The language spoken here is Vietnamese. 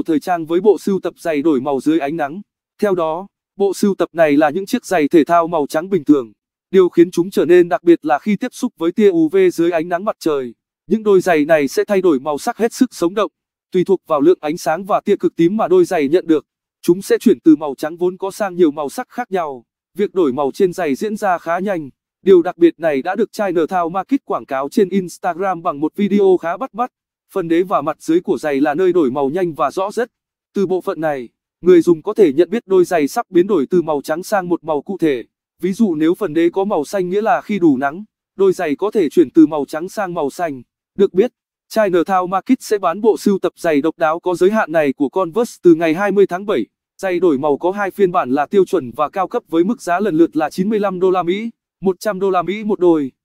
của thời trang với bộ sưu tập giày đổi màu dưới ánh nắng. Theo đó, bộ sưu tập này là những chiếc giày thể thao màu trắng bình thường. Điều khiến chúng trở nên đặc biệt là khi tiếp xúc với tia UV dưới ánh nắng mặt trời. Những đôi giày này sẽ thay đổi màu sắc hết sức sống động, tùy thuộc vào lượng ánh sáng và tia cực tím mà đôi giày nhận được. Chúng sẽ chuyển từ màu trắng vốn có sang nhiều màu sắc khác nhau. Việc đổi màu trên giày diễn ra khá nhanh. Điều đặc biệt này đã được China Thao Market quảng cáo trên Instagram bằng một video khá bắt mắt phần đế và mặt dưới của giày là nơi đổi màu nhanh và rõ rất. Từ bộ phận này, người dùng có thể nhận biết đôi giày sắp biến đổi từ màu trắng sang một màu cụ thể. Ví dụ nếu phần đế có màu xanh nghĩa là khi đủ nắng, đôi giày có thể chuyển từ màu trắng sang màu xanh. Được biết, Chinatown Market sẽ bán bộ sưu tập giày độc đáo có giới hạn này của Converse từ ngày 20 tháng 7. Giày đổi màu có hai phiên bản là tiêu chuẩn và cao cấp với mức giá lần lượt là 95 đô la Mỹ, 100 đô la Mỹ một đôi.